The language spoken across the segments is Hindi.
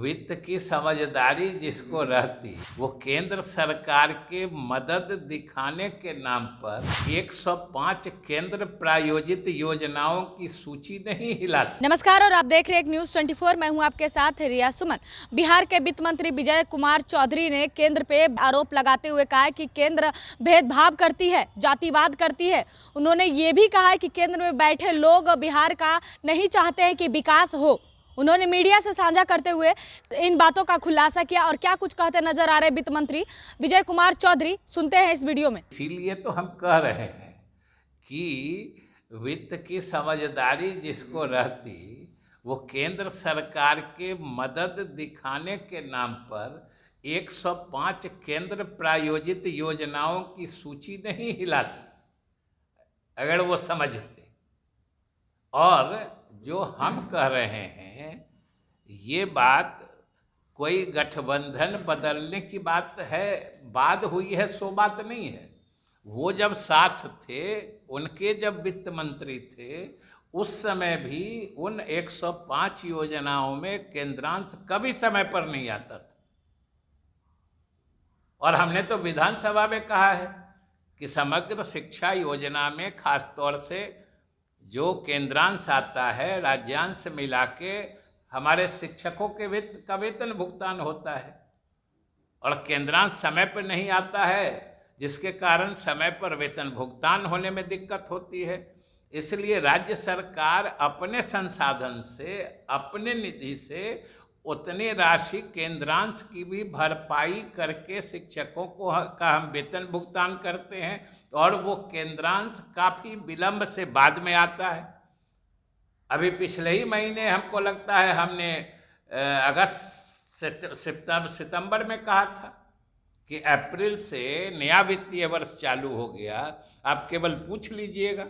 वित्त की समझदारी जिसको रहती वो केंद्र सरकार के मदद दिखाने के नाम पर 105 केंद्र प्रायोजित योजनाओं की सूची नहीं हिलाती नमस्कार और आप देख रहे हैं न्यूज 24 मैं हूं आपके साथ रिया सुमन बिहार के वित्त मंत्री विजय कुमार चौधरी ने केंद्र पे आरोप लगाते हुए कहा कि केंद्र भेदभाव करती है जातिवाद करती है उन्होंने ये भी कहा की केंद्र में बैठे लोग बिहार का नहीं चाहते है की विकास हो उन्होंने मीडिया से साझा करते हुए इन बातों का खुलासा किया और क्या कुछ कहते नजर आ रहे वित्त मंत्री विजय कुमार चौधरी सुनते हैं इस वीडियो में इसीलिए तो हम कह रहे हैं कि वित्त की समझदारी जिसको रहती वो केंद्र सरकार के मदद दिखाने के नाम पर 105 केंद्र प्रायोजित योजनाओं की सूची नहीं हिलाती अगर वो समझते और जो हम कह रहे हैं ये बात कोई गठबंधन बदलने की बात है बाद हुई है सो बात नहीं है वो जब साथ थे उनके जब वित्त मंत्री थे उस समय भी उन 105 योजनाओं में केंद्रांश कभी समय पर नहीं आता था और हमने तो विधानसभा में कहा है कि समग्र शिक्षा योजना में खासतौर से जो केंद्रांश आता है राज्यांश मिला के हमारे शिक्षकों के वित्त का वेतन भुगतान होता है और केंद्रांश समय पर नहीं आता है जिसके कारण समय पर वेतन भुगतान होने में दिक्कत होती है इसलिए राज्य सरकार अपने संसाधन से अपने निधि से उतने राशि केंद्रांश की भी भरपाई करके शिक्षकों को का हम वेतन भुगतान करते हैं और वो केंद्रांश काफ़ी विलंब से बाद में आता है अभी पिछले ही महीने हमको लगता है हमने अगस्त सितंबर सितंबर में कहा था कि अप्रैल से नया वित्तीय वर्ष चालू हो गया आप केवल पूछ लीजिएगा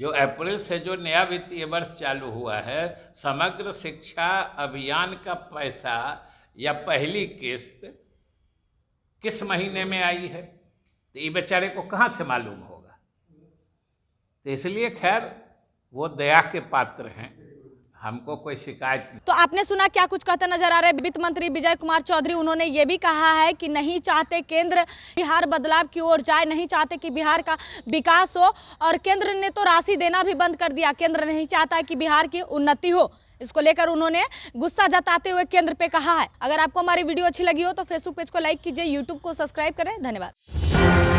जो अप्रैल से जो नया वित्तीय वर्ष चालू हुआ है समग्र शिक्षा अभियान का पैसा या पहली किस्त किस महीने में आई है तो ये बेचारे को कहाँ से मालूम होगा तो इसलिए खैर वो दया के पात्र हैं हमको कोई शिकायत नहीं तो आपने सुना क्या कुछ कहते नजर आ रहे वित्त मंत्री विजय कुमार चौधरी उन्होंने ये भी कहा है कि नहीं चाहते केंद्र बिहार बदलाव की ओर जाए नहीं चाहते कि बिहार का विकास हो और केंद्र ने तो राशि देना भी बंद कर दिया केंद्र नहीं चाहता कि बिहार की उन्नति हो इसको लेकर उन्होंने गुस्सा जताते हुए केंद्र पे कहा है अगर आपको हमारी वीडियो अच्छी लगी हो तो फेसबुक पेज को लाइक कीजिए यूट्यूब को सब्सक्राइब करें धन्यवाद